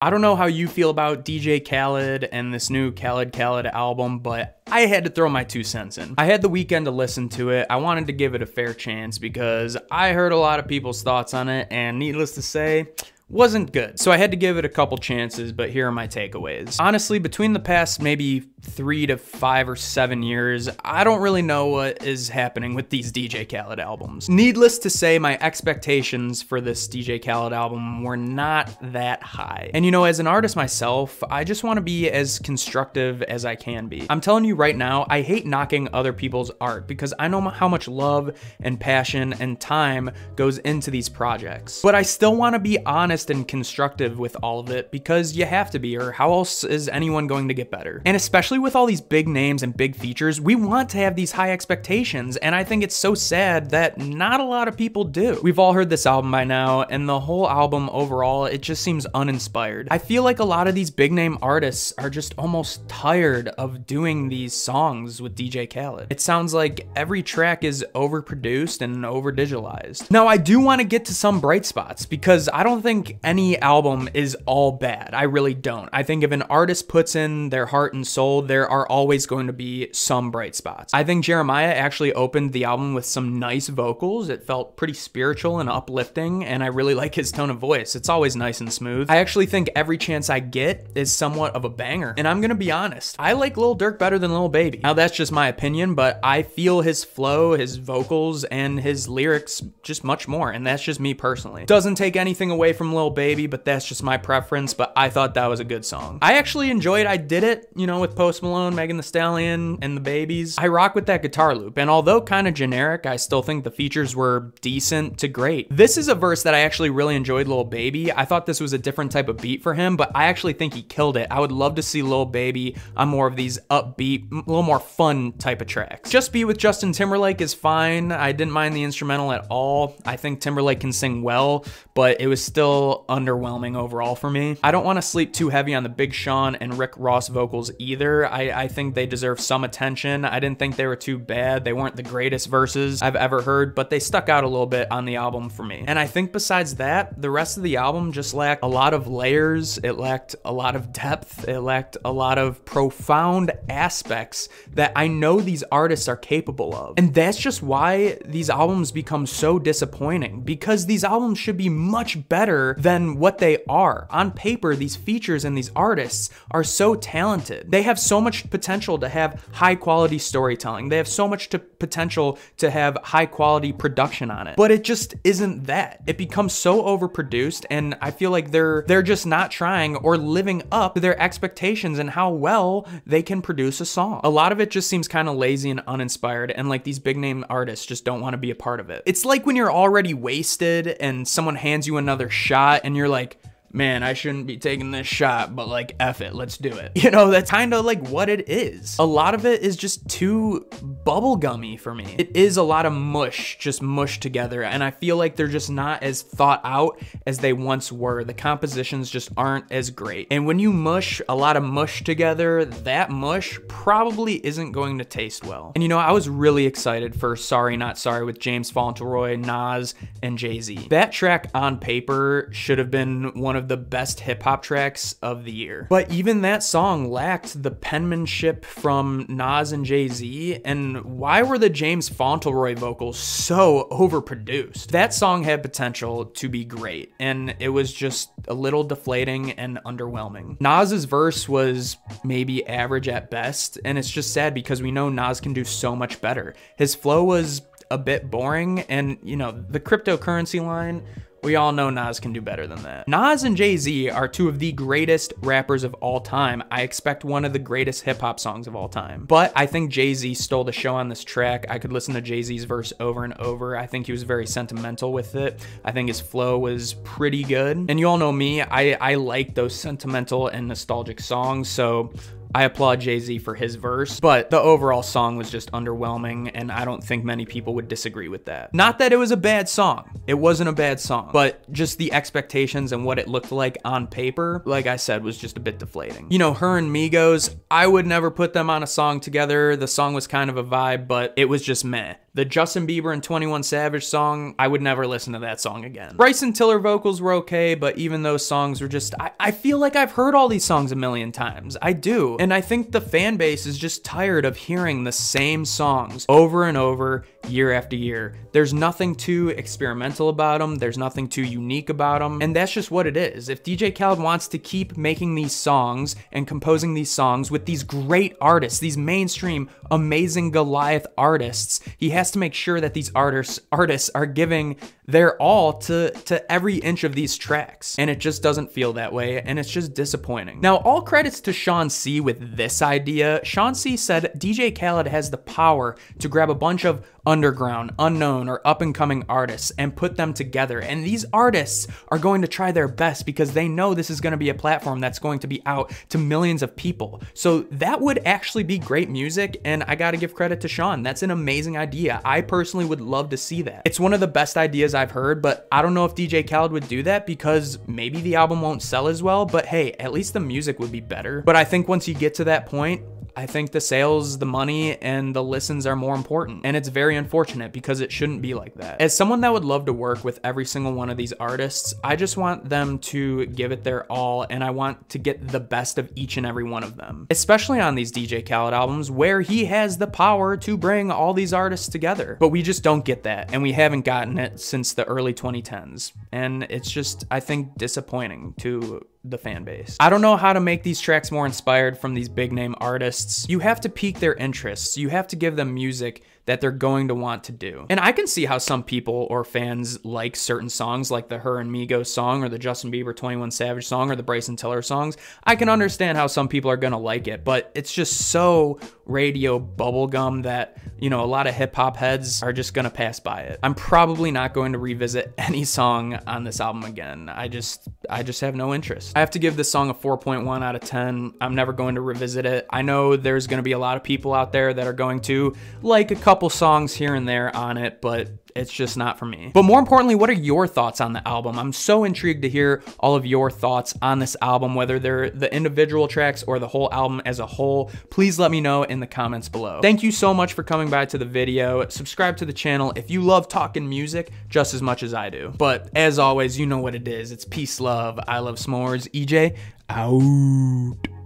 I don't know how you feel about DJ Khaled and this new Khaled Khaled album, but I had to throw my two cents in. I had the weekend to listen to it. I wanted to give it a fair chance because I heard a lot of people's thoughts on it, and needless to say, wasn't good. So I had to give it a couple chances, but here are my takeaways. Honestly, between the past maybe three to five or seven years, I don't really know what is happening with these DJ Khaled albums. Needless to say, my expectations for this DJ Khaled album were not that high. And you know, as an artist myself, I just wanna be as constructive as I can be. I'm telling you right now, I hate knocking other people's art because I know how much love and passion and time goes into these projects. But I still wanna be honest honest and constructive with all of it because you have to be, or how else is anyone going to get better? And especially with all these big names and big features, we want to have these high expectations, and I think it's so sad that not a lot of people do. We've all heard this album by now, and the whole album overall, it just seems uninspired. I feel like a lot of these big name artists are just almost tired of doing these songs with DJ Khaled. It sounds like every track is overproduced and over digitalized. Now, I do want to get to some bright spots because I don't think any album is all bad. I really don't. I think if an artist puts in their heart and soul, there are always going to be some bright spots. I think Jeremiah actually opened the album with some nice vocals. It felt pretty spiritual and uplifting, and I really like his tone of voice. It's always nice and smooth. I actually think Every Chance I Get is somewhat of a banger, and I'm gonna be honest, I like Lil Durk better than Lil Baby. Now, that's just my opinion, but I feel his flow, his vocals, and his lyrics just much more, and that's just me personally. Doesn't take anything away from Little Baby, but that's just my preference, but I thought that was a good song. I actually enjoyed I Did It, you know, with Post Malone, Megan Thee Stallion, and the Babies. I rock with that guitar loop, and although kind of generic, I still think the features were decent to great. This is a verse that I actually really enjoyed Little Baby. I thought this was a different type of beat for him, but I actually think he killed it. I would love to see Little Baby on more of these upbeat, a little more fun type of tracks. Just Be With Justin Timberlake is fine. I didn't mind the instrumental at all. I think Timberlake can sing well, but it was still little underwhelming overall for me. I don't want to sleep too heavy on the Big Sean and Rick Ross vocals either. I, I think they deserve some attention. I didn't think they were too bad. They weren't the greatest verses I've ever heard, but they stuck out a little bit on the album for me. And I think besides that, the rest of the album just lacked a lot of layers. It lacked a lot of depth. It lacked a lot of profound aspects that I know these artists are capable of. And that's just why these albums become so disappointing because these albums should be much better than what they are. On paper, these features and these artists are so talented. They have so much potential to have high quality storytelling. They have so much to potential to have high quality production on it. But it just isn't that. It becomes so overproduced and I feel like they're they're just not trying or living up to their expectations and how well they can produce a song. A lot of it just seems kind of lazy and uninspired and like these big name artists just don't want to be a part of it. It's like when you're already wasted and someone hands you another shot shot and you're like man, I shouldn't be taking this shot, but like, F it, let's do it. You know, that's kind of like what it is. A lot of it is just too bubblegummy for me. It is a lot of mush, just mushed together, and I feel like they're just not as thought out as they once were. The compositions just aren't as great. And when you mush a lot of mush together, that mush probably isn't going to taste well. And you know, I was really excited for Sorry Not Sorry with James Fauntleroy, Nas, and Jay-Z. That track on paper should have been one of the best hip hop tracks of the year. But even that song lacked the penmanship from Nas and Jay Z. And why were the James Fauntleroy vocals so overproduced? That song had potential to be great, and it was just a little deflating and underwhelming. Nas's verse was maybe average at best, and it's just sad because we know Nas can do so much better. His flow was a bit boring, and you know, the cryptocurrency line we all know Nas can do better than that. Nas and Jay-Z are two of the greatest rappers of all time. I expect one of the greatest hip hop songs of all time. But I think Jay-Z stole the show on this track. I could listen to Jay-Z's verse over and over. I think he was very sentimental with it. I think his flow was pretty good. And you all know me, I, I like those sentimental and nostalgic songs. So I applaud Jay-Z for his verse, but the overall song was just underwhelming and I don't think many people would disagree with that. Not that it was a bad song. It wasn't a bad song, but just the expectations and what it looked like on paper, like I said, was just a bit deflating. You know, her and Migos, I would never put them on a song together. The song was kind of a vibe, but it was just meh. The Justin Bieber and 21 Savage song, I would never listen to that song again. Bryson Tiller vocals were okay, but even those songs were just, I, I feel like I've heard all these songs a million times. I do. And I think the fan base is just tired of hearing the same songs over and over year after year. There's nothing too experimental about them. There's nothing too unique about them. And that's just what it is. If DJ Khaled wants to keep making these songs and composing these songs with these great artists, these mainstream, amazing Goliath artists, he has to make sure that these artists, artists are giving they're all to, to every inch of these tracks. And it just doesn't feel that way. And it's just disappointing. Now, all credits to Sean C with this idea. Sean C said DJ Khaled has the power to grab a bunch of underground, unknown, or up and coming artists and put them together. And these artists are going to try their best because they know this is going to be a platform that's going to be out to millions of people. So that would actually be great music. And I got to give credit to Sean. That's an amazing idea. I personally would love to see that. It's one of the best ideas I've heard, but I don't know if DJ Khaled would do that because maybe the album won't sell as well, but hey, at least the music would be better. But I think once you get to that point, I think the sales, the money, and the listens are more important. And it's very unfortunate because it shouldn't be like that. As someone that would love to work with every single one of these artists, I just want them to give it their all and I want to get the best of each and every one of them. Especially on these DJ Khaled albums where he has the power to bring all these artists together. But we just don't get that and we haven't gotten it since the early 2010s. And it's just, I think, disappointing to the fan base. I don't know how to make these tracks more inspired from these big name artists. You have to pique their interests. You have to give them music that they're going to want to do. And I can see how some people or fans like certain songs like the Her and Me Go song or the Justin Bieber 21 Savage song or the Bryson Tiller songs. I can understand how some people are going to like it, but it's just so radio bubblegum that you know, a lot of hip hop heads are just gonna pass by it. I'm probably not going to revisit any song on this album again. I just, I just have no interest. I have to give this song a 4.1 out of 10. I'm never going to revisit it. I know there's gonna be a lot of people out there that are going to like a couple songs here and there on it, but it's just not for me. But more importantly, what are your thoughts on the album? I'm so intrigued to hear all of your thoughts on this album, whether they're the individual tracks or the whole album as a whole. Please let me know in the comments below. Thank you so much for coming by to the video. Subscribe to the channel if you love talking music just as much as I do. But as always, you know what it is. It's peace, love, I love s'mores. EJ, out.